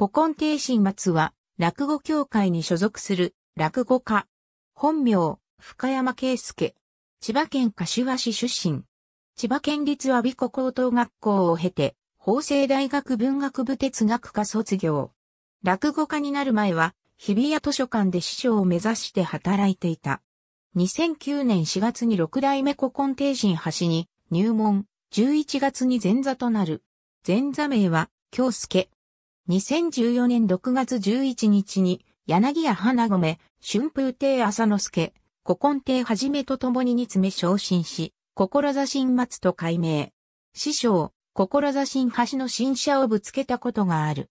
古今帝新松は、落語協会に所属する落語家。本名、深山圭介。千葉県柏市出身。千葉県立阿鼻子高等学校を経て、法政大学文学部哲学科卒業。落語家になる前は、日比谷図書館で師匠を目指して働いていた。2009年4月に六代目古今帝新橋に入門、11月に前座となる。前座名は、京介。2014年6月11日に、柳家花込、春風亭浅之助、古今亭はじめと共に煮詰め昇進し、志新松と改名。師匠、志新橋の新車をぶつけたことがある。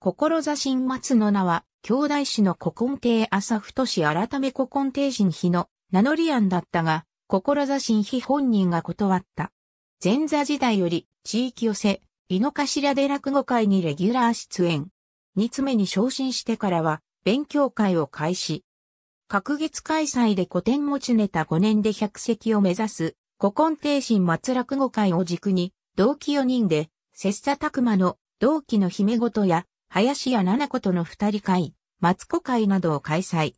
志新松の名は、兄弟子の古今亭浅太氏改め古今亭新妃の名乗り案だったが、志新妃本人が断った。前座時代より地域寄せ、井の頭で落語会にレギュラー出演。二つ目に昇進してからは、勉強会を開始。各月開催で古典持ちネタ5年で百席を目指す、古今定神末落語会を軸に、同期4人で、切磋琢磨の同期の姫ごとや、林家七子との二人会、松子会などを開催。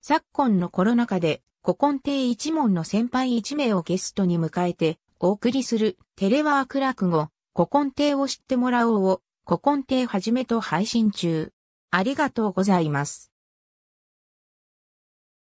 昨今のコロナ禍で、古今帝一門の先輩一名をゲストに迎えて、お送りするテレワーク落語、古今亭を知ってもらおうを、古今亭はじめと配信中。ありがとうございます。